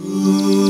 Ooh.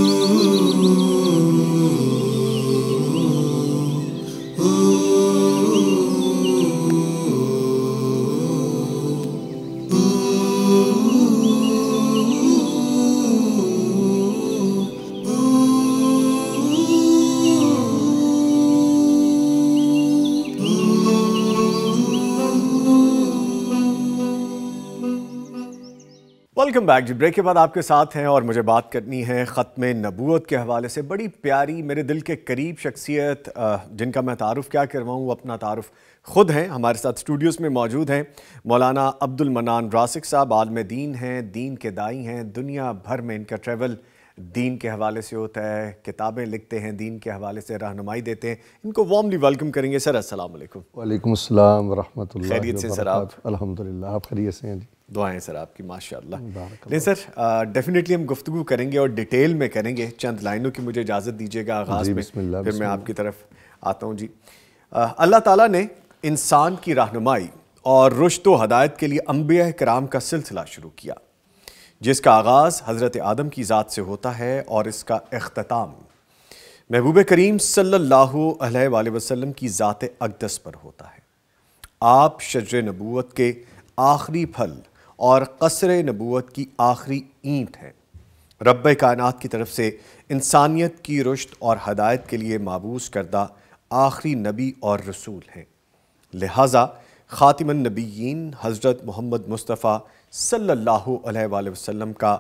Welcome back जी break के बाद आपके साथ हैं और मुझे बात करनी है ख़त्म नबूत के हवाले से बड़ी प्यारी मेरे दिल के करीब शख्सियत जिनका मैं तारफ़ क्या करवाऊँ अपना तारफ़ ख़ुद हैं हमारे साथ स्टूडियोज़ में मौजूद हैं मौलाना अब्दुल मनान रासिक साहब आलम दीन हैं दीन के दाई हैं दुनिया भर में इनका ट्रेवल दीन के हवाले से होता है किताबें लिखते हैं दीन के हवाले से रहनुमाई देते हैं इनको वार्मली वेलकम करेंगे सर असल वालेकुम वालेकुम खैरियत से सर आप अलहमदिल्ला आप खैरियत से हैं जी दुआएं सर आपकी माशा नहीं सर डेफिनेटली हम गुफ्तु करेंगे और डिटेल में करेंगे चंद लाइनों की मुझे इजाज़त दीजिएगा आगाज़ में फिर मैं आपकी तरफ आता हूँ जी अल्लाह ताला ने इंसान की रहनुमाई और रुश्त हदायत के लिए अम्बिया कराम का सिलसिला शुरू किया जिसका आगाज़ हज़रत आदम की ज़ात से होता है और इसका अख्ताम महबूब करीम सल्ला वसलम की ज़ात अकदस पर होता है आप शजर नबूत के आखिरी फल और कसर नबूत की आखिरी ईंट है रब कायनत की तरफ से इंसानियत की रुश्त और हदायत के लिए मबूस करदा आखिरी नबी और रसूल हैं लिहाजा नबीन हज़रत मोहम्मद मुस्तफ़ा सल्ला वसम का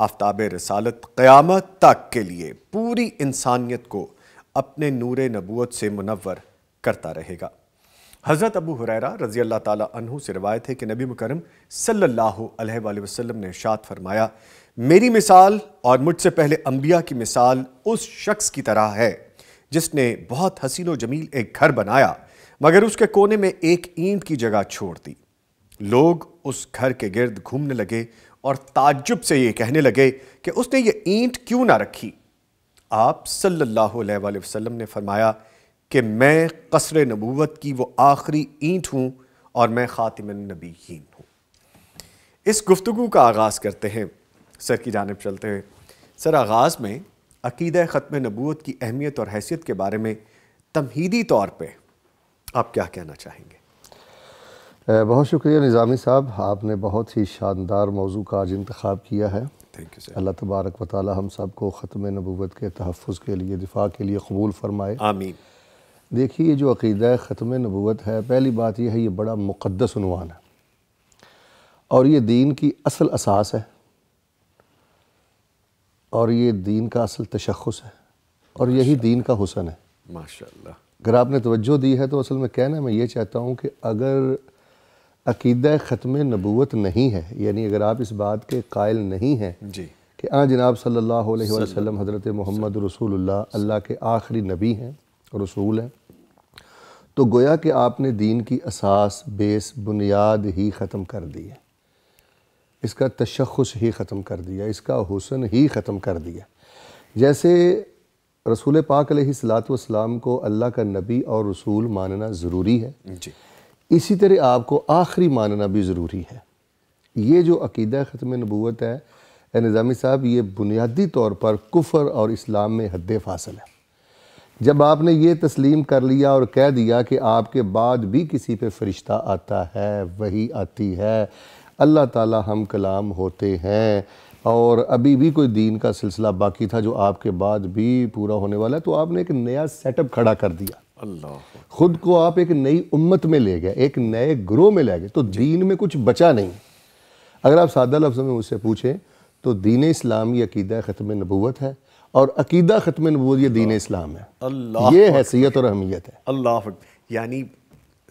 आफ्ताब रसालत क़यामत तक के लिए पूरी इंसानियत को अपने नूर नबूत से मुनवर करता रहेगा हज़रत अबू हुरैरा रजी अल्लाह तु से रवायत है कि नबी मुकरम सल्लल्लाहु अलैहि वसल्लम ने शाद फरमाया मेरी मिसाल और मुझसे पहले अम्बिया की मिसाल उस शख्स की तरह है जिसने बहुत हसीन व जमील एक घर बनाया मगर उसके कोने में एक ईंट की जगह छोड़ दी लोग उस घर के गिर्द घूमने लगे और ताज्जुब से ये कहने लगे कि उसने ये ईंट क्यों ना रखी आप सल्लल्लाहु अलैहि वसल्लम ने फरमाया कि मैं कसर नबूत की वो आखिरी ईंट हूँ और मैं ख़ातिम नबीन हूँ इस गुफ्तु का आगाज़ करते हैं सर की जानब चलते हैं सर आगाज़ में अकीद ख़त्म नबूत की अहमियत और हैसियत के बारे में तमहीदी तौर पर आप क्या कहना चाहेंगे बहुत शुक्रिया निज़ामी साहब आपने बहुत ही शानदार मौजू का आज इंतखब किया है थैंक यू सर अल्लाह तबारक वाली हम सब को ख़त्म नबूत के तहफ़ के लिए दिफा के लिए कबूल फ़रमाए आमीन देखिए ये जो अकीदा ख़त्म नबूत है पहली बात यह है ये बड़ा मुक़दस नवान है और ये दीन की असल असास है और ये दीन का असल तशखस है और यही दीन का हुसन है माशा अगर आपने तोज्जो दी है तो असल में कहना मैं ये चाहता हूँ कि अगर अकीदा ख़त्म नबूत नहीं है यानी अगर आप इस बात के कायल नहीं हैं जी कि आ हाँ जनाब सल्ला अलैहि हज़रत मोहम्मद रसूल अल्लाह के आखिरी नबी हैं रसूल हैं तो गोया कि आपने दीन की असास बेस बुनियाद ही ख़त्म कर दी है इसका तशखस ही ख़त्म कर दिया इसका हुसन ही ख़त्म कर दिया जैसे रसूल पाक सलाम को अल्लाह का नबी और रसूल मानना ज़रूरी है इसी तरह आपको आखिरी मानना भी ज़रूरी है ये जो अकीदा ख़त्म नबूत है निज़ामी साहब ये बुनियादी तौर पर कुफर और इस्लाम में हद फासिल है जब आपने ये तस्लीम कर लिया और कह दिया कि आपके बाद भी किसी पे फरिश्ता आता है वही आती है अल्लाह ताला हम कलाम होते हैं और अभी भी कोई दीन का सिलसिला बाकी था जो आपके बाद भी पूरा होने वाला है तो आपने एक नया सेटअप खड़ा कर दिया अल्लाह खुद को आप एक नई उम्मत में ले गए एक नए ग्रोह में ले गए तो दीन में कुछ बचा नहीं अगर आप सादा लफ्ज़ में मुझसे पूछें तो दीन इस्लामी अकीदा ख़त्म नबूत है और अकीदा ख़त्म ये दीन इस्लाम है अल्लाह ये हैसियत और अहमियत है अल्लाह यानी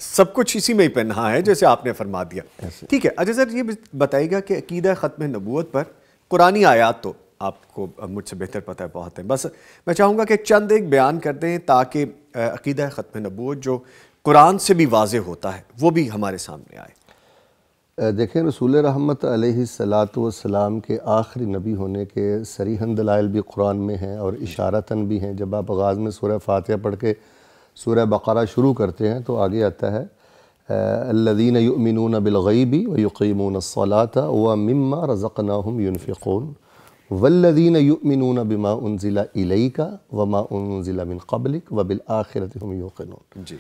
सब कुछ इसी में ही पहना है जैसे आपने फरमा दिया ठीक है अच्छा सर ये बताइएगा कि अकीदा ख़त्म नबूत पर कुरानी आयात तो आपको मुझसे बेहतर पता है बहुत है बस मैं चाहूँगा कि चंद एक बयान कर दें ताकि अकीदा ख़त्म नबूत जो कुरान से भी वाज होता है वो भी हमारे सामने आए देखें रसूल रहमत सलाम के आखिरी नबी होने के सरीहन दलाइल भी कुरान में हैं और इशारतन भी हैं जब आप आगाज़ में सूर्य फातह पढ़ के सूर्य बकरा शुरू करते हैं तो आगे आता है अल्लदीन युमिनून बिलगैबी व यकीमून सलाता व मम्मा रज़क़ना हम यूनफ़िकून वल्लदीन युमिनून बिमा उनजिला इलई का व मा उनजिला मिन कबलिक व बिल आखिरत हम यूक़िनून जी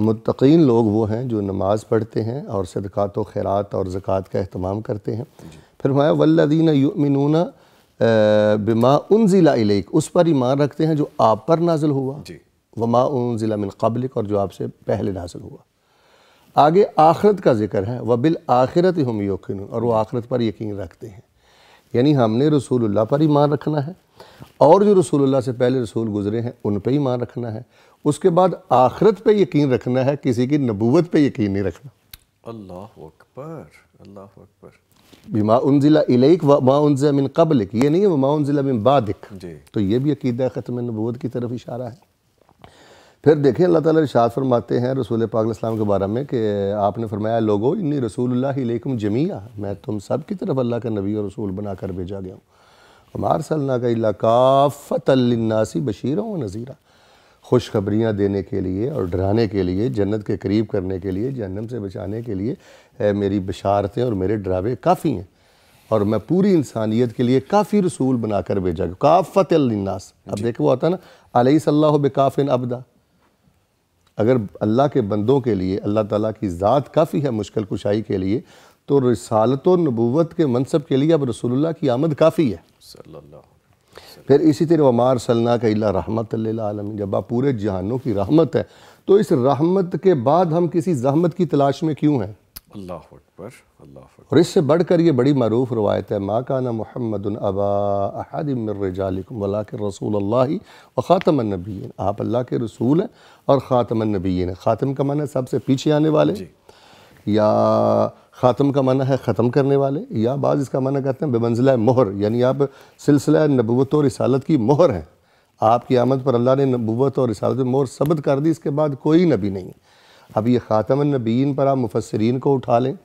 मुतकीन लोग वो हैं जो नमाज़ पढ़ते हैं और सदक़ात खैरात और ज़क़़त का अहतमाम करते हैं फिर हमारा वल्लदीन युमिनून बिमा उन ज़िला इलेक उस पर ईमान रखते हैं जो आप पर नाजिल हुआ जी वमा उन ज़िला मिन और जो आपसे पहले नाजिल हुआ आगे आखरत का जिक्र है व बिल आखिरत हम यकीन और वह आखरत पर यकीन रखते हैं यानी हमने रसूलुल्लाह पर ईमान रखना है और जो रसूलुल्लाह से पहले रसूल गुज़रे हैं उन पर ईमान रखना है उसके बाद आखरत पे यकीन रखना है किसी की नबूवत पे यकीन नहीं रखना अल्लाह अकबर अल्लाह अकबर बिमा उनजिला इलेक व मा उनजिला मिन कबलिक ये नहीं है व मा उनजिला मिन बादिक तो ये भी अकीदा ख़त्म नबूत की तरफ इशारा है फिर देखें अल्लाह ताला इरशाद फरमाते हैं रसूल पाक इस्लाम के बारे में कि आपने फरमाया लोगो इन्नी रसूल रसूलुल्लाहिलैकुम जमिया मैं तुम सब की तरफ अल्लाह का नबी और रसूल बना कर भेजा गया हूँ हमार सल्ला का काफ़तलनासी बशीर व नज़ीरा खुशखबरियाँ देने के लिए और डराने के लिए जन्नत के करीब करने के लिए जहन्नम से बचाने के लिए मेरी बशारतें और मेरे डरावे काफ़ी हैं और मैं पूरी इंसानियत के लिए काफ़ी रसूल बनाकर भेजा गया काफ़त नास अब देखो वो आता ना अलई सल्ला बेकाफिन अबदा अगर अल्लाह के बंदों के लिए अल्लाह ताला की ज़ात काफ़ी है मुश्किल कुशाई के लिए तो रसालत नबूत के मनसब के लिए अब रसूलुल्लाह की आमद काफ़ी है सल्लल्लाहु फिर इसी तरह वमार सलना का इला रहमत आलम जब आप पूरे जहानों की रहमत है तो इस रहमत के बाद हम किसी जहमत की तलाश में क्यों हैं अल्लाह अकबर अल्लाह और इससे बढ़कर ये बड़ी मरूफ रवायत है माकाना का ना मोहम्मद अबादिमरजालकम के रसूल अल्लाह ख़ातम ख़ातमनबीन आप अल्लाह के रसूल हैं और ख़ातमनबीन ख़ातम का मन है सबसे पीछे आने वाले जी या खातम का माना है ख़त्म करने वाले या बाज़ इसका माना कहते हैं बेमंजिला मोहर यानी आप सिलसिला नबूत और रसालत की मोहर हैं आपकी आमद पर अल्लाह ने नबूत और रसालत में मोहर सबद कर दी इसके बाद कोई नबी नहीं अब ये ख़ातम नबीन पर आप मुफसरीन को उठा लें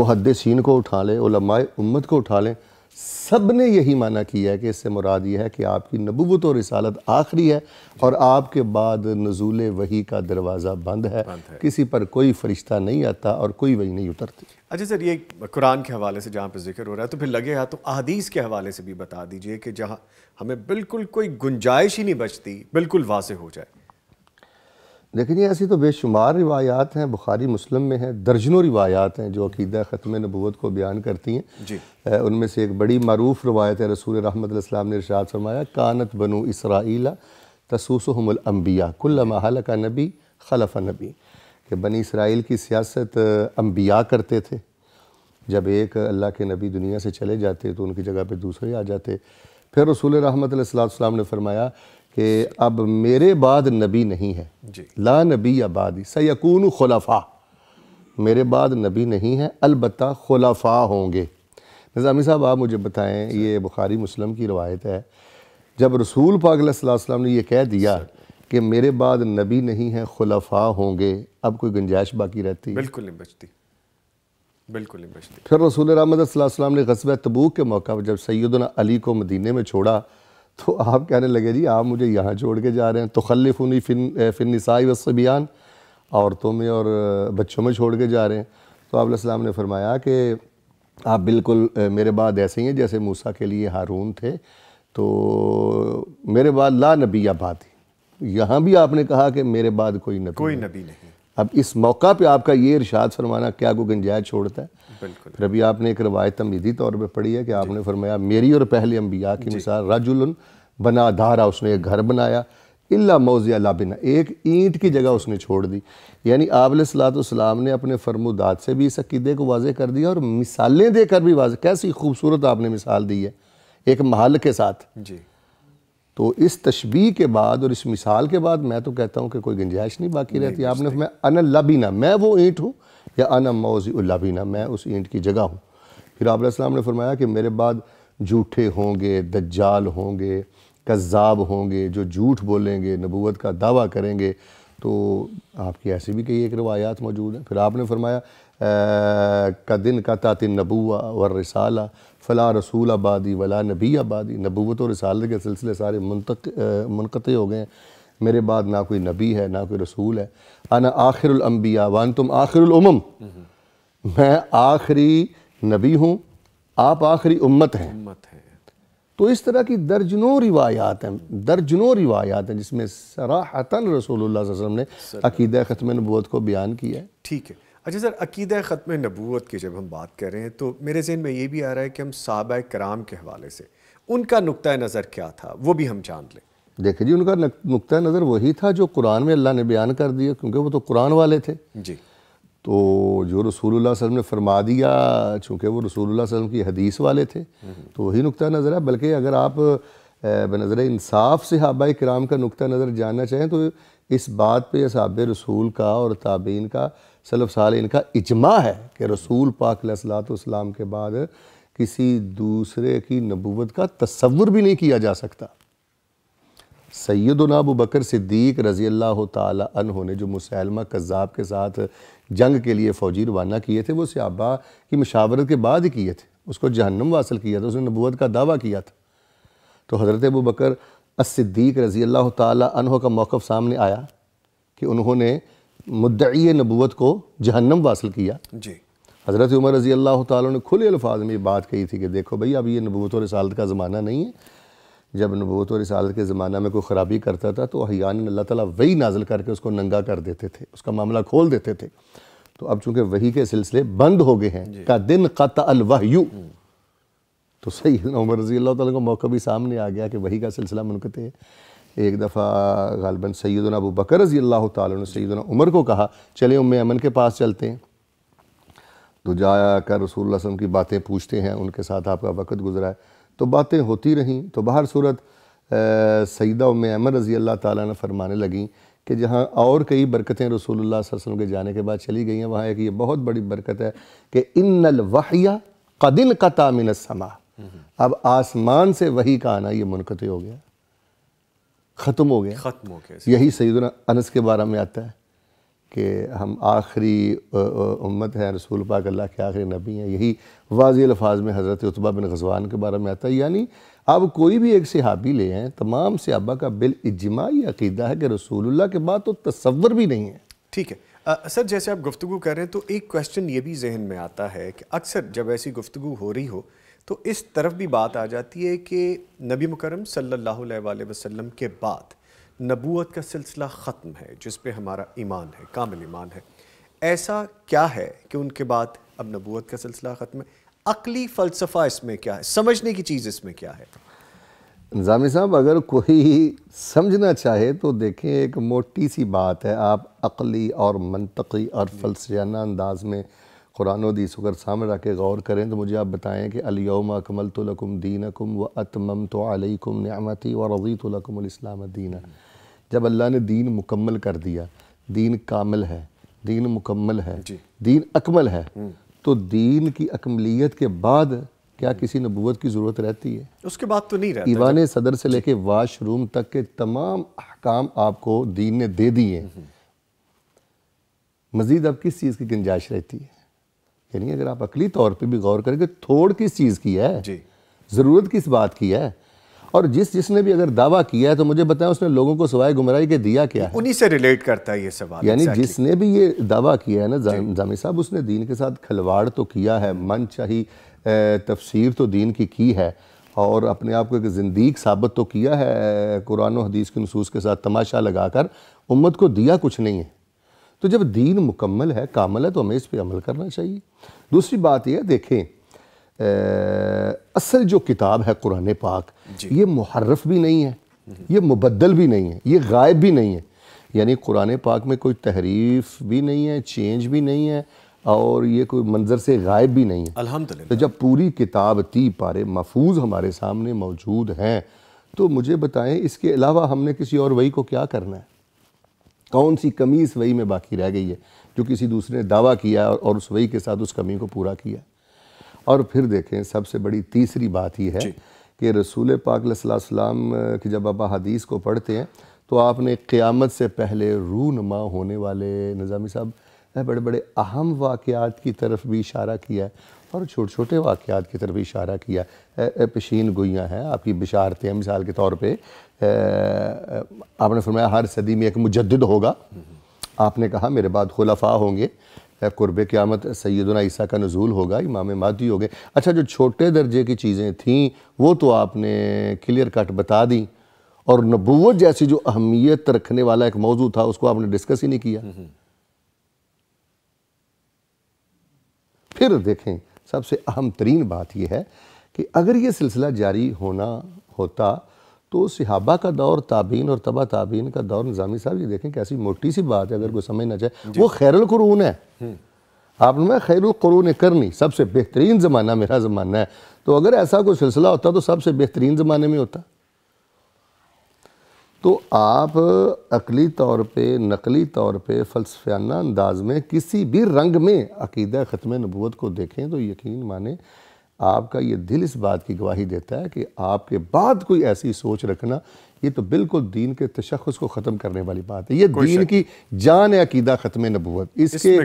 मुहदसिन को उठा लें उलमाए उम्मत को उठा लें सब ने यही माना किया है कि इससे मुराद यह है कि आपकी नबूबत और रिसालत आखिरी है और आपके बाद नजूल वही का दरवाज़ा बंद है, बंद है किसी पर कोई फरिश्ता नहीं आता और कोई वही नहीं उतरती अच्छा सर ये कुरान के हवाले से जहाँ पर जिक्र हो रहा है तो फिर लगे हाँ, तो अदीस के हवाले से भी बता दीजिए कि जहाँ हमें बिल्कुल कोई गुंजाइश ही नहीं बचती बिल्कुल वाज हो जाए लेकिन ये ऐसी तो बेशुमार रिवायात हैं बुखारी मुस्लिम में हैं दर्जनों रिवायात हैं जो अकीदा ख़त्म नबूत को बयान करती हैं जी आ, उनमें से एक बड़ी मरूफ रवायत है रसूल रहमतम ने इरशाद फरमाया कानत बनु इसराइला तसूसमबिया कुल महल का नबी खलफ नबी कि बनी इसराइल की सियासत अम्बिया करते थे जब एक अल्लाह के नबी दुनिया से चले जाते तो उनकी जगह पर दूसरे आ जाते फिर रसूल रहमत ने फरमाया कि अब मेरे बाद नबी नहीं है जी ला नबी आबादी सयकून खलफा मेरे बाद नबी नहीं है अलबत् खलफा होंगे निज़ामी साहब आप मुझे बताएं ये बुखारी मुस्लिम की रवायत है जब रसूल पाकल्लाम ने यह कह दिया कि मेरे बाद नबी नहीं है खलफा होंगे अब कोई गुंजाइश बाकी रहती है बिल्कुल नहीं बचती बिल्कुल नहीं बचती फिर रसूल रामद ने गसब तबूक के मौका पर जब सैदना अली को मदीने में छोड़ा तो आप कहने लगे जी आप मुझे यहाँ छोड़ के जा रहे हैं तो खलफ़ुनी फिन फिन नसाई वसबियान औरतों में और बच्चों में छोड़ के जा रहे हैं तो आपलाम ने फरमाया कि आप बिल्कुल मेरे बाद ऐसे ही हैं जैसे मूसा के लिए हारून थे तो मेरे बाद ला नबी आबादी यहाँ भी आपने कहा कि मेरे बाद कोई नबी कोई नबी नहीं अब इस मौका पे आपका ये इरशाद फरमाना क्या को गंजाय छोड़ता है फिर अभी आपने एक रवायत तमीदी तौर पर पढ़ी है कि आपने फरमाया मेरी और पहले अम्बिया की मिसाल रजुल बना धारा उसने एक घर बनाया इल्ला मौजिया लाबिना एक ईंट की जगह उसने छोड़ दी यानी आबलसलाम ने अपने फरमुदात से भी इस अकीदे को वाजे कर दिया और मिसालें देकर भी वाज कैसी खूबसूरत आपने मिसाल दी है एक महल के साथ जी तो इस तशबी के बाद और इस मिसाल के बाद मैं तो कहता हूँ कि कोई गुंजाइश नहीं बाकी नहीं रहती आपने मैं अन लबीना मैं वो ईंट हूँ या अन उल्लाबीना मैं उस ईंट की जगह हूँ फिर आपलाम ने फरमाया कि मेरे बाद झूठे होंगे दज्जाल होंगे कज़ाब होंगे जो झूठ बोलेंगे नबूत का दावा करेंगे तो आपकी ऐसी भी कई एक रवायात मौजूद हैं फिर आपने फरमाया का दिन का तातिन नबूआ व रसाल फ़ला रसूल आबादी वला नबी आबादी नबूत और रसाल के सिलसिले सारे मुनत मनक़ हो गए हैं मेरे बाद ना कोई नबी है ना कोई रसूल है आना आखिरबिया वन तुम आखिरम मैं आखिरी नबी हूँ आप आखिरी उम्मत हैं उम्मत है तो इस तरह की दर्जनों रिवायात हैं दर्जनों रिवायात हैं जिसमें सराहतन रसूल वसम ने अकीद ख़त्म नबूत को बयान किया है ठीक है अच्छा सर अकीद ख़त्म नबूत की जब हम बात कर रहे हैं तो मेरे जहन में ये भी आ रहा है कि हम सब कराम के हवाले से उनका नुक़ नज़र क्या था वो भी हम जान लें देखिए जी उनका नुक़ नज़र वही था जो कुरान में अल्लाह ने बयान कर दिया क्योंकि वो तो कुरान वाले थे जी तो जो रसूल वसम ने फरमा दिया चूँकि वो रसूल वसम की हदीस वाले थे तो वही नुक़ नज़र है बल्कि अगर आप बनज़र इंसाफ से हाबा कराम का नुक़ नज़र जानना चाहें तो इस बात पर सहाब रसूल का और ताबीन का सलफ़ साल इनका इजमा है कि रसूल पाक इस्लाम के बाद किसी दूसरे की नबूत का तस्वुर भी नहीं किया जा सकता सैदना अबू बकर सिद्दीक रज़ी अल्लाह तह ने जो मुसैलमा कज़ाब के साथ जंग के लिए फ़ौजी रवाना किए थे वो सियाबा की मशावरत के बाद ही किए थे उसको जहन्नम वासिल किया था उसने नबूत का दावा किया था तो हज़रत अबू बकर असद्दीक रज़ी अल्लाह तह का मौक़ सामने आया कि उन्होंने मुद्दी नबूत को जहन्नम वासिल किया जी हज़रत उमर रज़ी अल्लाह तुम ने खुले अल्फाज में ये बात कही थी कि देखो भई अब ये नबूत और रसालत का ज़माना नहीं है जब नबूत और रिसालत के ज़माना में कोई ख़राबी करता था तो हयान अल्लाह ताला वही नाजिल करके उसको नंगा कर देते थे उसका मामला खोल देते थे तो अब चूंकि वही के सिलसिले बंद हो गए हैं का दिन कत अलवहयू तो सही उमर रजी अल्लाह ताला का मौका भी सामने आ गया कि वही का सिलसिला मुनकते है एक दफ़ा गालबन सैदना अबू बकर रजी अल्लाह ने उमर को कहा चले उम अमन के पास चलते हैं तो जा कर रसूल वसम की बातें पूछते हैं उनके साथ आपका वक़्त गुजरा है तो बातें होती रहीं तो बाहर सूरत सईदा उम अमर रज़ी अल्लाह ताला ने फरमाने लगीं कि जहाँ और कई बरकतें रसूलुल्लाह वसल्लम के जाने के बाद चली गई हैं वहाँ एक ये बहुत बड़ी बरकत है कि इन वहिया कदिन कता मिन समा अब आसमान से वही का आना ये मुनक़ हो गया ख़त्म हो गया ख़त्म हो गया यही सईदना अनस के बारे में आता है कि हम आखिरी उम्मत हैं रसूल पाक अल्लाह के आखिरी नबी हैं यही वाज अल्फाज में हज़रत उतबा बिन गजवान के बारे में आता है यानी अब कोई भी एक सिहाबी ले हैं तमाम सिहाबा का बिल इजमा अकीदा है कि रसूलुल्लाह के बाद तो तस्वर भी नहीं है ठीक है आ, सर जैसे आप गुफ्तु कर रहे हैं तो एक क्वेश्चन ये भी जहन में आता है कि अक्सर जब ऐसी गुफ्तु हो रही हो तो इस तरफ भी बात आ जाती है कि नबी मुकरम सल्लल्लाहु अलैहि वसल्लम के बाद नबूत का सिलसिला ख़त्म है जिस पे हमारा ईमान है कामिल ईमान है ऐसा क्या है कि उनके बाद अब नबूत का सिलसिला ख़त्म है अकली फ़लसफ़ा इसमें क्या है समझने की चीज़ इसमें क्या है जामी साहब अगर कोई समझना चाहे तो देखें एक मोटी सी बात है आप अकली और मनतकी और फलसाना अंदाज में कुरान दीस अगर सामने रख के गौर करें तो मुझे आप बताएं कि अलियम अकमल तो लकुम दीनकुम व अतमम तो अलकुम न्यामती व रज़ी तो इस्लाम दीना जब अल्लाह ने दीन मुकम्मल कर दिया दीन कामिल है दीन मुकम्मल है दीन अकमल है हम्म। तो दीन की अकमलियत के बाद क्या किसी नबूत की ज़रूरत रहती है उसके बाद तो नहीं रहती ईवान सदर से लेके वाशरूम तक के तमाम अहकाम आपको दीन ने दे दिए हम्म। मज़ीद अब किस चीज़ की गुंजाइश रहती है यानी अगर आप अकली तौर पर भी गौर करें कि थोड़ किस चीज़ की है जी। ज़रूरत किस बात की है और जिस जिसने भी अगर दावा किया है तो मुझे बताएं उसने लोगों को सवाए गुमराई के दिया क्या है उन्हीं से रिलेट करता है ये सवाल यानी जिसने भी ये दावा किया है ना जाम, जामी साहब उसने दीन के साथ खिलवाड़ तो किया है मन चाही तफसीर तो दीन की की है और अपने आप को एक जिंदगी साबित तो किया है कुरान हदीस के नसूस के साथ तमाशा लगा कर उम्मत को दिया कुछ नहीं है तो जब दीन मुकम्मल है कामल है तो हमें इस पर अमल करना चाहिए दूसरी बात यह देखें असल जो किताब है कुरान पाक ये मुहर्रफ भी नहीं है ये मुबदल भी नहीं है ये गायब भी नहीं है यानी कुरान पाक में कोई तहरीफ भी नहीं है चेंज भी नहीं है और ये कोई मंजर से गायब भी नहीं है अल्हम्दुलिल्लाह तो जब पूरी किताब ती पारे महफूज हमारे सामने मौजूद हैं तो मुझे बताएं इसके अलावा हमने किसी और वही को क्या करना है कौन सी कमी इस वही में बाकी रह गई है जो किसी दूसरे ने दावा किया और उस वही के साथ उस कमी को पूरा किया और फिर देखें सबसे बड़ी तीसरी बात यह है कि रसूल पाकाम की जब आप हदीस को पढ़ते हैं तो आपने क़्यामत से पहले रूनमा होने वाले निज़ामी साहब बड़े बड़े अहम वाक़ात की तरफ भी इशारा किया है और छोटे छोटे वाक़ात की तरफ भी इशारा किया है पेशीन गोइयाँ हैं आपकी बिशारतें मिसाल के तौर पर आपने फरमाया हर सदी में एक मुजद होगा आपने कहा मेरे बाद खुलफा होंगे कुरब क़्यामत सैदना ईसा का नज़ूल होगा इमाम मादी हो गए अच्छा जो छोटे दर्जे की चीज़ें थीं वो तो आपने क्लियर कट बता दी और नबूत जैसी जो अहमियत रखने वाला एक मौजू था उसको आपने डिस्कस ही नहीं किया हम्म, हम्म। फिर देखें सबसे अहम तरीन बात यह है कि अगर ये सिलसिला जारी होना होता तो सिहाबा का दौर ताबीन और तबा ताबीन का दौर निज़ामी साहब ये देखें कैसी मोटी सी बात है अगर कोई समझ ना जाए वो खैरल कुरून है हम्म। आपने खैरुल कुरून करनी सबसे बेहतरीन ज़माना मेरा ज़माना है तो अगर ऐसा कोई सिलसिला होता तो सबसे बेहतरीन ज़माने में होता तो आप अकली तौर पे नकली तौर पे फ़लसफियाना अंदाज में किसी भी रंग में अकीदा ख़त्म नबूत को देखें तो यकीन माने आपका ये दिल इस बात की गवाही देता है कि आपके बाद कोई ऐसी सोच रखना ये तो बिल्कुल दीन के तशखस को ख़त्म करने वाली बात है ये दीन की जान अकीदा ख़त्म नबूत इसके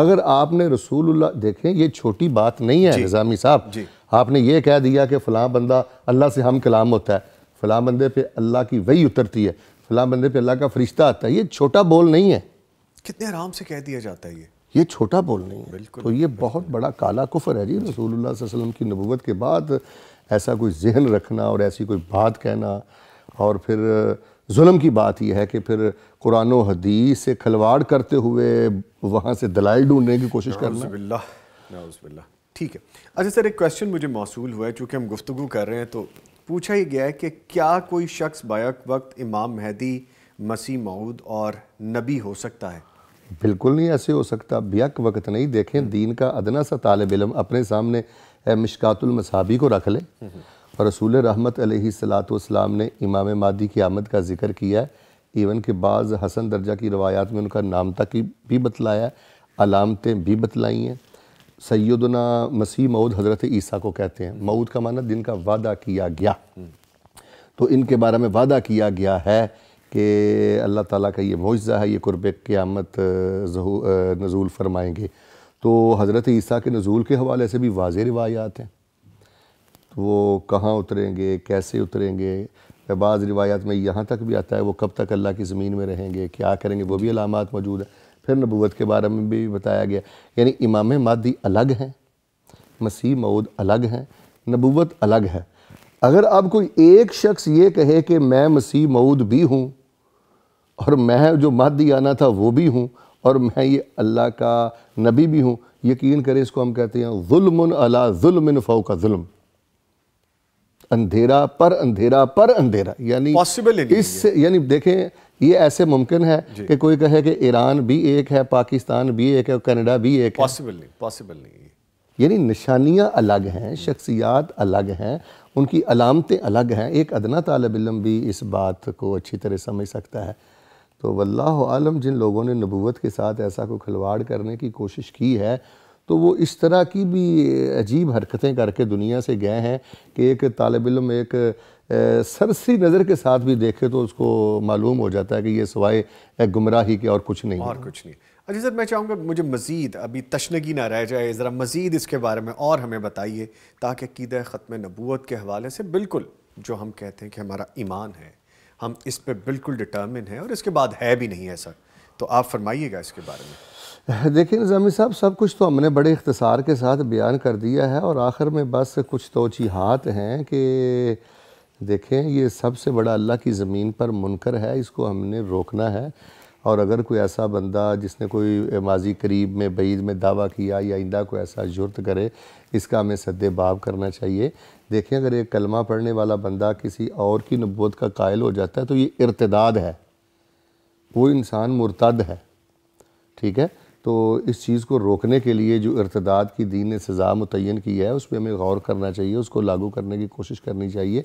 अगर आपने रसूल देखें ये छोटी बात नहीं है निज़ामी साहब आपने ये कह दिया कि फ़लाँ बंदा अल्लाह से हम कलाम होता है फ़लाँ बंदे पे अल्लाह की वही उतरती है फ़लाँ बंदे पे अल्लाह का फरिश्ता आता है ये छोटा बोल नहीं है कितने आराम से कह दिया जाता है ये ये छोटा बोल नहीं है तो ये बहुत बड़ा काला कुफर है जी रसूलुल्लाह वसल्लम की नबूवत के बाद ऐसा कोई जहन रखना और ऐसी कोई बात कहना और फिर जुल्म की बात यह है कि फिर कुरान हदीस से खलवाड़ करते हुए वहाँ से दलाल ढूंढने की कोशिश करना ठीक है अच्छा सर एक क्वेश्चन मुझे मौसू हुआ है चूँकि हम गुफ्तु कर रहे हैं तो पूछा ही गया है कि क्या कोई शख्स बैक वक्त इमाम महदी मसीह मऊद और नबी हो सकता है बिल्कुल नहीं ऐसे हो सकता ब्यक वक्त नहीं देखें हम्म। दीन का अदना सा तालब इलम अपने सामने मशातुलमसाबी को रख लें और हम्म। रसूल रहमत सलाम ने इमाम मादी की आमद का जिक्र किया है इवन के बाद हसन दर्जा की रवायात में उनका नाम तक भी बतलाया अलामतें भी बतलाई हैं सैदना मसीह मऊद हज़रत ईसा को कहते हैं मऊद का माना दिन का वादा किया गया हम्म। तो इनके बारे में वादा किया गया है कि अल्लाह ताला का ये मुआजा है ये क़ुरब क़्यामत नज़ूल फरमाएंगे तो हज़रत ईसा के नज़ूल के हवाले से भी वाज रिवायात हैं तो वो कहाँ उतरेंगे कैसे उतरेंगे बाज़ रिवायात में यहाँ तक भी आता है वो कब तक अल्लाह की ज़मीन में रहेंगे क्या करेंगे वो भी अलामत मौजूद है फिर नबूत के बारे में भी बताया गया यानी इमाम मादी अलग हैं मसीह मऊद अलग हैं नबूत अलग है अगर आप कोई एक शख्स ये कहे कि मैं मसीह मऊद भी हूँ और मैं जो आना था वो भी हूँ और मैं ये अल्लाह का नबी भी हूँ यकीन करें इसको हम कहते हैं जुल्म अला जुल्म फ़ो का जुल्म अंधेरा पर अंधेरा पर अंधेरा यानी पॉसिबल इस यानी देखें ये ऐसे मुमकिन है कि कोई कहे कि ईरान भी एक है पाकिस्तान भी एक है कनाडा भी एक पॉसिबल नहीं पॉसिबल नहीं यानी निशानियां अलग हैं शख्सियात अलग हैं उनकी अलामतें अलग हैं एक अदना तालब इलम भी इस बात को अच्छी तरह समझ सकता है तो वल्लाह आलम जिन लोगों ने नबूत के साथ ऐसा कोई खिलवाड़ करने की कोशिश की है तो वो इस तरह की भी अजीब हरकतें करके दुनिया से गए हैं कि एक तालब इम एक सरसी नज़र के साथ भी देखे तो उसको मालूम हो जाता है कि ये सवाए गुमराही के और कुछ नहीं और कुछ नहीं अच्छा सर मैं चाहूँगा मुझे मज़ीद अभी तशनगी ना रह जाए ज़रा मज़ीद इसके बारे में और हमें बताइए ताकि कीद ख़त्म नबूत के हवाले से बिल्कुल जो हम कहते हैं कि हमारा ईमान है हम इस पर बिल्कुल डिटर्मिन हैं और इसके बाद है भी नहीं ऐसा तो आप फरमाइएगा इसके बारे में देखिए निज़ामी साहब सब कुछ तो हमने बड़े इख्तसार के साथ बयान कर दिया है और आखिर में बस कुछ तोजीहत हैं कि देखें ये सबसे बड़ा अल्लाह की ज़मीन पर मुनकर है इसको हमने रोकना है और अगर कोई ऐसा बंदा जिसने कोई माजी करीब में बीद में दावा किया या इंदा कोई ऐसा जुर्त करे इसका हमें बाब करना चाहिए देखें अगर एक कलमा पढ़ने वाला बंदा किसी और की नबूत का कायल हो जाता है तो ये इरतदाद है वो इंसान मुर्तद है ठीक है तो इस चीज़ को रोकने के लिए जो इरतदाद की दीन ने सज़ा मुतिन की है उस पर हमें गौर करना चाहिए उसको लागू करने की कोशिश करनी चाहिए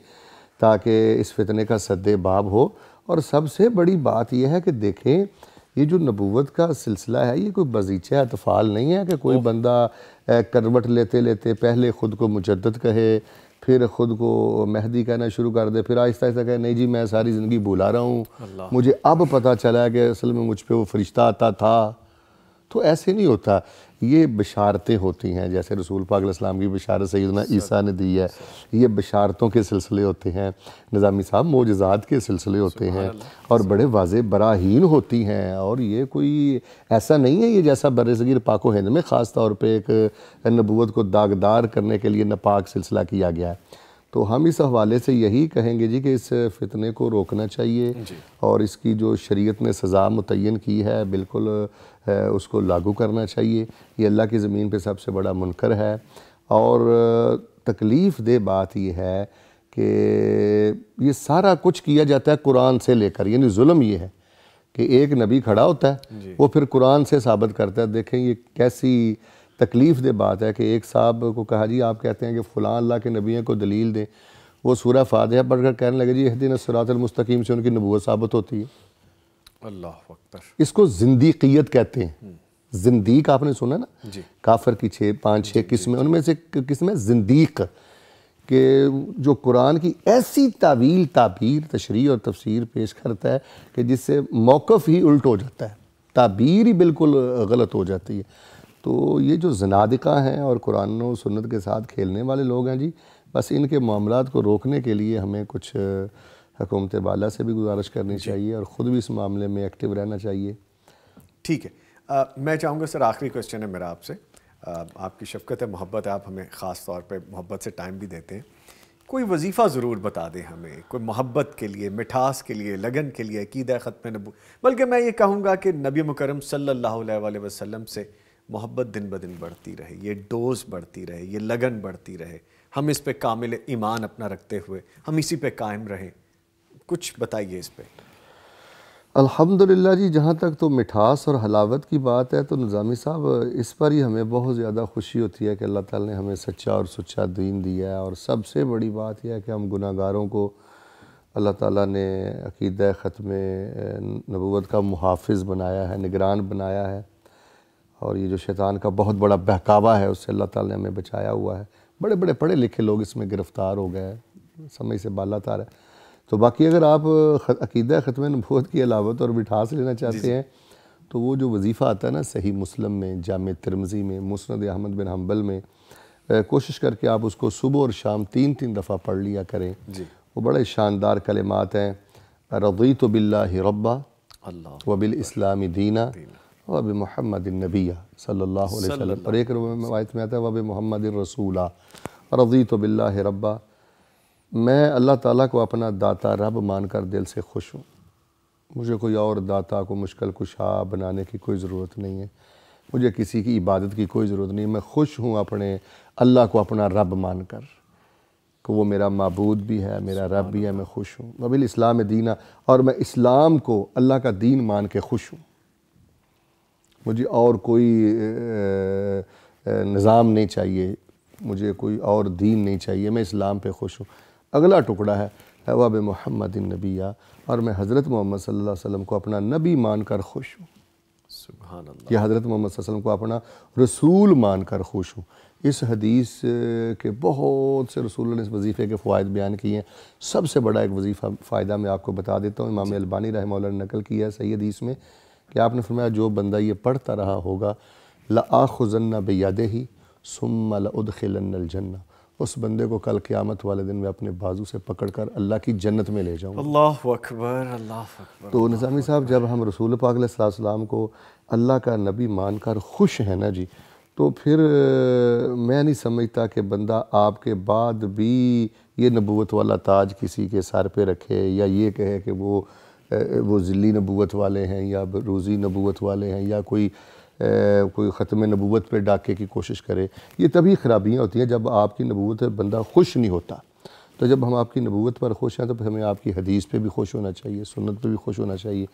ताकि इस फितने का सदे बाब हो और सबसे बड़ी बात यह है कि देखें ये जो नबूवत का सिलसिला है ये कोई बजीचे अतफाल नहीं है कि कोई बंदा करवट लेते लेते पहले ख़ुद को मुजद कहे फिर ख़ुद को मेहदी कहना शुरू कर दे फिर आहिस्ता आहिस्ता कहे नहीं जी मैं सारी ज़िंदगी भुला रहा हूँ मुझे अब पता चला कि असल में मुझ पर वो फरिश्ता आता था तो ऐसे नहीं होता ये बशारतें होती हैं जैसे रसूल पाकलाम की बशारत सैदना ईसा ने दी है ये बशारतों के सिलसिले होते हैं निज़ामी साहब मोजात के सिलसिले होते हैं और बड़े वाज बराहन होती हैं और ये कोई ऐसा नहीं है ये जैसा बरसगीर पाको हिंद में ख़ास तौर पर एक नबूत को दागदार करने के लिए नपाक सिलसिला किया गया है तो हम इस हवाले से यही कहेंगे जी कि इस फितने को रोकना चाहिए और इसकी जो शरीयत ने सज़ा मुतिन की है बिल्कुल उसको लागू करना चाहिए ये अल्लाह की ज़मीन पर सबसे बड़ा मुनकर है और तकलीफ़ दे बात यह है कि ये सारा कुछ किया जाता है कुरान से लेकर यानी जुल्म ये है कि एक नबी खड़ा होता है वो फिर कुरान से साबित करता है देखें ये कैसी तकलीफ़ दे बात है कि एक साहब को कहा जी आप कहते हैं कि फ़लाँ अल्लाह के नबियों को दलील दें वो सूर्य फातह पढ़कर कहने लगे जी दिन सरातमस्तकीम से उनकी नबूत साबित होती है अल्लाह इसको जिंदीकियत कहते हैं हम्म। जिंदीक आपने सुना ना जी काफर की छः पाँच छः किस्में उनमें से किस्में जिंदीक के जो कुरान की ऐसी तावील ताबीर तशरी और तफसीर पेश करता है कि जिससे मौक़ ही उल्ट हो जाता है ताबीर ही बिल्कुल गलत हो जाती है तो ये जो जनादिका हैं और कुरान और सुन्नत के साथ खेलने वाले लोग हैं जी बस इनके मामला को रोकने के लिए हमें कुछ हकूमत वाला से भी गुजारिश करनी चाहिए और ख़ुद भी इस मामले में एक्टिव रहना चाहिए ठीक है आ, मैं चाहूँगा सर आखिरी क्वेश्चन है मेरा आपसे आपकी शफकत है मोहब्बत आप हमें ख़ास तौर पर मोहब्बत से टाइम भी देते हैं कोई वजीफ़ा ज़रूर बता दें हमें कोई मोहब्बत के लिए मिठास के लिए लगन के लिए अकीद ख़त्म नबू बल्कि मैं ये कहूँगा कि नबी मुकरम सल्ला वसम से मोहब्बत दिन ब दिन बढ़ती रहे ये डोज बढ़ती रहे ये लगन बढ़ती रहे हम इस पर कामिल ईमान अपना रखते हुए हम इसी पर कायम रहें कुछ बताइए इस पर अल्हम्दुलिल्लाह जी जहाँ तक तो मिठास और हलावत की बात है तो निज़ामी साहब इस पर ही हमें बहुत ज़्यादा खुशी होती है कि अल्लाह ताला ने हमें सच्चा और सच्चा दीन दिया है और सबसे बड़ी बात यह है कि हम गुनागारों को अल्लाह ताला ने अकीद ख़त्म नबूत का मुहाफ़ बनाया है निगरान बनाया है और ये जो शैतान का बहुत बड़ा बहकावा है उससे अल्लाह ताली ने हमें बचाया हुआ है बड़े बड़े पढ़े लिखे लोग इसमें गिरफ़्तार हो गए समय से बाला तार है तो बाकी अगर आप अकीदा ख़त्म नबूत की अलावत और मिठास लेना चाहते हैं तो वो जो वजीफ़ा आता है ना सही मुस्लिम में जाम तिरमजी में मुसनद अहमद बिन हम्बल में कोशिश करके आप उसको सुबह और शाम तीन तीन दफ़ा पढ़ लिया करें वो बड़े शानदार कलेमात हैं रवी तो बिल्ला रब्बा वबिल इस्लामी दीना वब महमद नबिया सल्ला और एक रवायत में आता है वब महमदिन रसूल रजी तो बिल्ला रब्बा मैं अल्लाह ताला को अपना दाता रब मानकर दिल से खुश हूँ मुझे कोई और दाता को मुश्किल कुशा बनाने की कोई ज़रूरत नहीं है मुझे किसी की इबादत की कोई ज़रूरत नहीं मैं खुश हूँ अपने अल्लाह को अपना रब मानकर कि वो मेरा मबूद भी है मेरा रब भी है मैं खुश हूँ वबिल इस्लाम दीना और मैं इस्लाम को अल्लाह का दीन मान के खुश हूँ मुझे और कोई निज़ाम नहीं चाहिए मुझे कोई और दीन नहीं चाहिए मैं इस्लाम पे खुश हूँ अगला टुकड़ा है वब मोहम्मद नबिया और मैं हज़रत मोहम्मद सल्लल्लाहु वसल्लम को अपना नबी मान कर खुश हूँ सुबह यह हज़रत मोहम्मद वसल्लम को अपना रसूल मान कर खुश हूँ इस हदीस के बहुत से रसूल ने इस वजीफ़े के फ़ायद बयान किए हैं सबसे बड़ा एक वजीफ़ा फ़ायदा मैं आपको बता देता हूँ इमाम अलबानी रहम ने नकल किया है सही हदीस में कि आपने फरमाया जो बंदा ये पढ़ता रहा होगा ला खुजन्ना बेयादे ही सुम्मा लदखिलन्ना उस बंदे को कल क़्यामत वाले दिन मैं अपने बाजू से पकड़ कर अल्लाह की जन्नत में ले जाऊँ अल्लाह अकबर अल्लाह तो निज़ामी साहब जब हम रसूल पाक को अल्लाह का नबी मान कर खुश हैं ना जी तो फिर मैं नहीं समझता कि बंदा आपके बाद भी ये नबूत वाला ताज किसी के सर पे रखे या ये कहे कि वो वो ज़िली नबूत वाले हैं या रोज़ी नबूत वाले हैं या कोई कोई ख़त्म नबूत पर डाके की कोशिश करे ये तभी ख़राबियाँ होती हैं जब आपकी नबूत पर बंदा खुश नहीं होता तो जब हम आपकी नबूत पर खुश हैं तो फिर हमें आपकी हदीस पे भी खुश होना चाहिए सुनत पर भी खुश होना चाहिए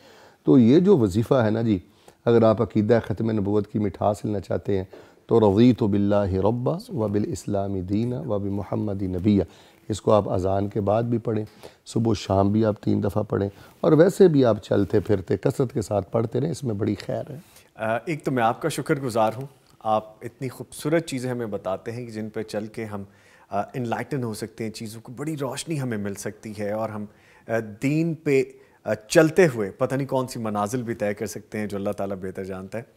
तो ये जो वजीफ़ा है ना जी अगर आप अकीदा ख़त्म नबूत की मिठास लेना चाहते हैं तो रवी तो बिल्ला रब्बा व इस्लामी दीना व बिलमहमदी नबिया इसको आप अज़ान के बाद भी पढ़ें सुबह शाम भी आप तीन दफ़ा पढ़ें और वैसे भी आप चलते फिरते कसरत के साथ पढ़ते रहें इसमें बड़ी खैर है एक तो मैं आपका शुक्रगुजार हूँ आप इतनी खूबसूरत चीज़ें हमें बताते हैं कि जिन पर चल के हम इनलाइटन हो सकते हैं चीज़ों को बड़ी रोशनी हमें मिल सकती है और हम दीन पे चलते हुए पता नहीं कौन सी मनाजिल भी तय कर सकते हैं जो अल्लाह ताला बेहतर जानता है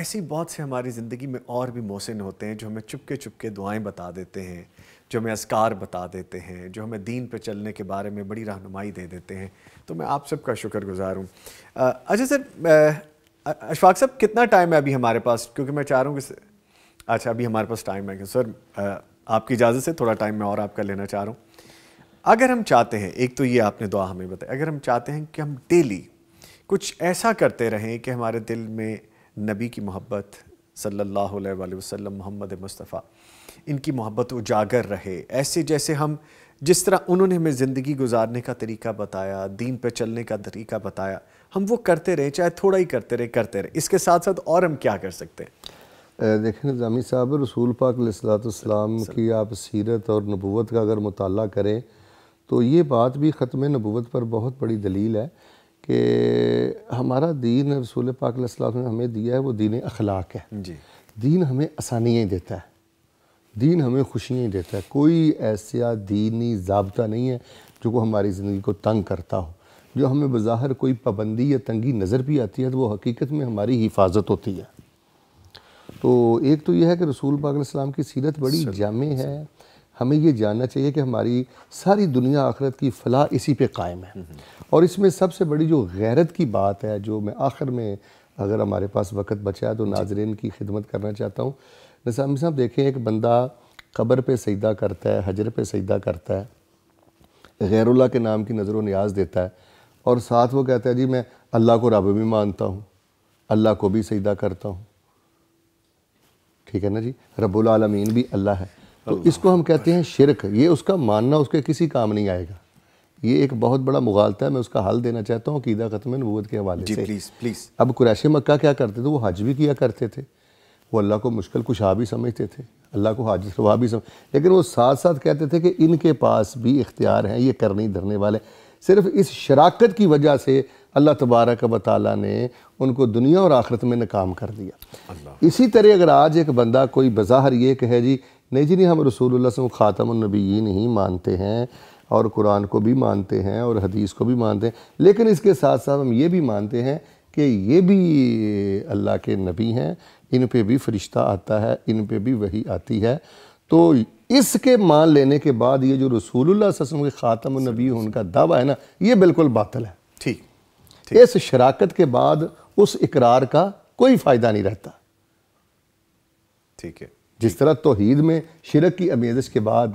ऐसी बहुत से हमारी ज़िंदगी में और भी मौसम होते हैं जो हमें चुपके चुपके दुआएं बता देते हैं जो हमें असकार बता देते हैं जो हमें दीन पे चलने के बारे में बड़ी रहनुमाई दे देते हैं तो मैं आप सबका शुक्रगुजार हूँ अच्छा सर अशफाक साहब कितना टाइम है अभी हमारे पास क्योंकि मैं चाह रहा हूँ कि अच्छा अभी हमारे पास टाइम है सर आपकी इजाज़त से थोड़ा टाइम मैं और आपका लेना चाह रहा हूँ अगर हम चाहते हैं एक तो ये आपने दुआ हमें बताई अगर हम चाहते हैं कि हम डेली कुछ ऐसा करते रहें कि हमारे दिल में नबी की मोहब्बत सल्लल्लाहु अलैहि वसल्लम मोहम्मद मुस्तफ़ा इनकी मोहब्बत उजागर रहे ऐसे जैसे हम जिस तरह उन्होंने हमें ज़िंदगी गुजारने का तरीका बताया दीन पे चलने का तरीका बताया हम वो करते रहे चाहे थोड़ा ही करते रहे करते रहे इसके साथ साथ और हम क्या कर सकते हैं देखें निज़ामी साहब रसूल पाक सलाम की आप सीरत और नबूत का अगर मुताल करें तो ये बात भी ख़त्म नबूत पर बहुत बड़ी दलील है कि हमारा दीन रसूल पाक ने हमें दिया है वो दीन अखलाक है जी दीन हमें आसानियाँ देता है दीन हमें खुशियाँ देता है कोई ऐसा दीनी जबता नहीं है जो को हमारी ज़िंदगी को तंग करता हो जो हमें बाहर कोई पाबंदी या तंगी नज़र भी आती है तो वो हकीकत में हमारी हिफाजत होती है तो एक तो यह है कि रसूल पाकाम की सीरत बड़ी जाम है हमें ये जानना चाहिए कि हमारी सारी दुनिया आखरत की फलाह इसी पे कायम है हम्म, हम्म। और इसमें सबसे बड़ी जो गैरत की बात है जो मैं आखिर में अगर हमारे पास वक्त बचा है तो नाजरन की खिदमत करना चाहता हूँ निसामी साहब देखें एक बंदा कब्र पे सजदा करता है हजर पे सजदा करता है गैरुल्ला के नाम की नज़र न्याज देता है और साथ वो कहता है जी मैं अल्लाह को रब भी मानता हूँ अल्लाह को भी सजदा करता हूँ ठीक है ना जी रबालमीन भी अल्लाह है तो इसको हम कहते हैं शिरक ये उसका मानना उसके किसी काम नहीं आएगा ये एक बहुत बड़ा मुगालता है मैं उसका हल देना चाहता हूँ कीदा ख़त्म नबूत के हवाले से प्लीज़ प्लीज़ अब कुरैश मक्का क्या करते थे वो हज भी किया करते थे वो अल्लाह को मुश्किल कुशा भी समझते थे अल्लाह को हाजिर हुआ भी समझ लेकिन वो साथ साथ कहते थे कि इनके पास भी इख्तियार हैं ये करने धरने वाले सिर्फ इस शराकत की वजह से अल्लाह तबारक व ताली ने उनको दुनिया और आख़रत में नाकाम कर दिया इसी तरह अगर आज एक बंदा कोई बज़ाहर ये कहे जी नहीं जी नहीं हम रसूल खातम नबी नहीं मानते हैं और कुरान को भी मानते हैं और हदीस को भी मानते हैं लेकिन इसके साथ साथ हम ये भी मानते हैं कि ये भी अल्लाह के नबी हैं इन पे भी फरिश्ता आता है इन पे भी वही आती है तो इसके मान लेने के बाद ये जो रसूलुल्लाह ससम के ख़ातम नबी उनका दावा है ना ये बिल्कुल बातल है ठीक इस शराकत के बाद उस इकरार का कोई फ़ायदा नहीं रहता ठीक है जिस तरह तोहद में शिरक की अमेजश के बाद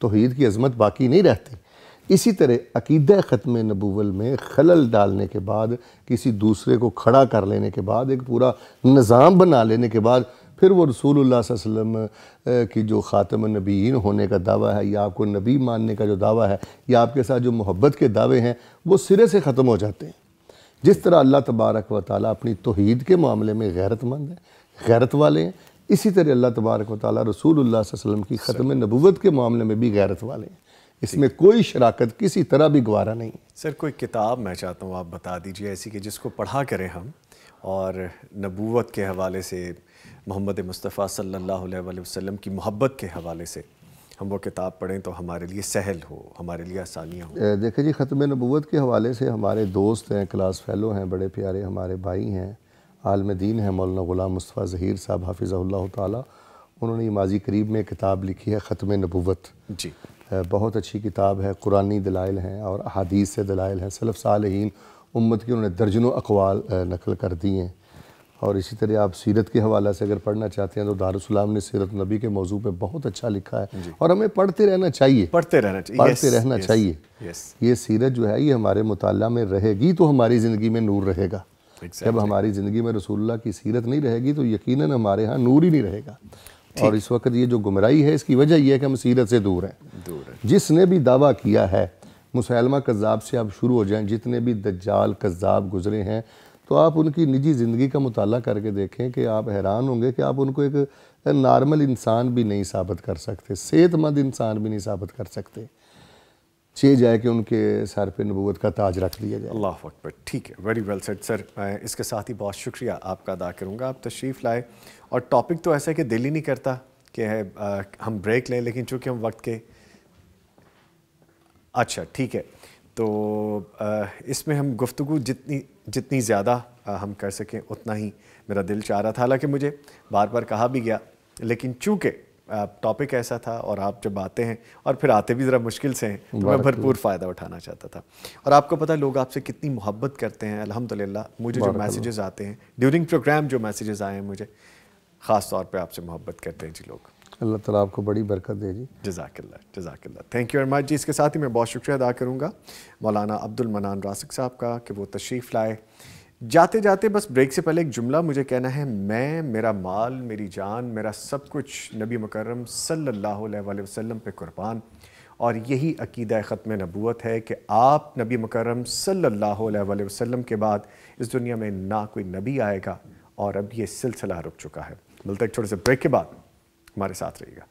तोहद की अजमत बाकी नहीं रहती इसी तरह अकीद ख़त्म नबूवल में खलल डालने के बाद किसी दूसरे को खड़ा कर लेने के बाद एक पूरा निज़ाम बना लेने के बाद फिर वो रसूल वसम की जो ख़ातम नबीन होने का दावा है या आपको नबी मानने का जो दावा है या आपके साथ जो मोहब्बत के दावे हैं वो सिरे से ख़त्म हो जाते हैं जिस तरह अल्लाह तबारक व ताली अपनी तोहद के मामले में गैरतमंद है गैरत वाले हैं इसी तरह अल्लाह तबारक वाली रसूल वसम की ख़त्म नबूत के मामले में भी गैरत वाले हैं इसमें कोई शराकत किसी तरह भी गवारा नहीं सर कोई किताब मैं चाहता हूँ आप बता दीजिए ऐसी कि जिसको पढ़ा करें हम और नबूत के हवाले से मोहम्मद मुस्तफ़ा सल्लल्लाहु वसम की मोहब्बत के हवाले से हम वो किताब पढ़ें तो हमारे लिए सहल हो हमारे लिए आसानियाँ हो देखिए जी ख़त्म नबूत के हवाले से हमारे दोस्त हैं क्लास फैलो हैं बड़े प्यारे हमारे भाई हैं आलम दीन है मौलाना ग़ुलाम मुस्तफ़ा ज़हीर साहब हाफिज़ल्ला ताली उन्होंने माजी करीब में किताब लिखी है ख़त्म नबूत जी बहुत अच्छी किताब है कुरानी दलाइल हैं और अहादीस से दलाइल हैं सलफ़ साल उम्मत की उन्होंने दर्जनों अकवाल नकल कर दी हैं और इसी तरह आप सीरत के हवाले से अगर पढ़ना चाहते हैं तो दारुसलाम ने सीरत नबी के मौजू पे बहुत अच्छा लिखा है और हमें पढ़ते रहना चाहिए पढ़ते रहना चाहिए पढ़ते यस, रहना यस, चाहिए यस। ये सीरत जो है ये हमारे मुताल में रहेगी तो हमारी ज़िंदगी में नूर रहेगा exactly. जब हमारी ज़िंदगी में रसूलुल्लाह की सीरत नहीं रहेगी तो यकीनन हमारे यहाँ नूर ही नहीं रहेगा और इस वक्त ये जो गुमराही है इसकी वजह यह है कि हम सीरत से दूर हैं दूर है। जिसने भी दावा किया है मुसलमा कज़ाब से आप शुरू हो जाएं जितने भी दज्जाल कज़ाब गुजरे हैं तो आप उनकी निजी ज़िंदगी का मुताल करके देखें कि आप हैरान होंगे कि आप उनको एक नॉर्मल इंसान भी नहीं साबित कर सकते सेहतमंद इंसान भी नहीं साबित कर सकते चे जाए कि उनके सर पे नबूत का ताज रख दिया जाए अल्लाह अकबर ठीक है वेरी वेल सेट सर मैं इसके साथ ही बहुत शुक्रिया आपका अदा करूँगा आप तशरीफ़ लाए और टॉपिक तो ऐसा है कि दिल ही नहीं करता कि आ, हम ब्रेक लें लेकिन चूँकि हम वक्त के अच्छा ठीक है तो इसमें हम गुफ्तु जितनी जितनी ज़्यादा हम कर सकें उतना ही मेरा दिल चाह रहा था हालांकि मुझे बार बार कहा भी गया लेकिन चूँकि टॉपिक ऐसा था और आप जब आते हैं और फिर आते भी ज़रा मुश्किल से हैं तो मैं भरपूर फ़ायदा उठाना चाहता था और आपको पता है लोग आपसे कितनी मोहब्बत करते हैं अल्हम्दुलिल्लाह मुझे जो मैसेजेस आते हैं ड्यूरिंग प्रोग्राम जो मैसेजेस आए हैं मुझे ख़ास तौर पर आपसे मोहब्बत करते हैं जी लोग अल्लाह ताला आपको बड़ी बरकत दे जी जजाकल्ला जजाकल्ला थैंक यू वेरी मच जी इसके साथ ही मैं बहुत शुक्रिया अदा करूँगा मौलाना अब्दुल मनान रासिक साहब का कि वो तशरीफ़ लाए जाते जाते बस ब्रेक से पहले एक जुमला मुझे कहना है मैं मेरा माल मेरी जान मेरा सब कुछ नबी मकरम सल्लल्लाहु अलैहि वसल्लम पे कुर्बान और यही अकीदा ख़त्म नबूत है कि आप नबी मकरम सल्लल्लाहु अलैहि वसल्लम के बाद इस दुनिया में ना कोई नबी आएगा और अब ये सिलसिला रुक चुका है मिलता एक छोटे से ब्रेक के बाद हमारे साथ रहिएगा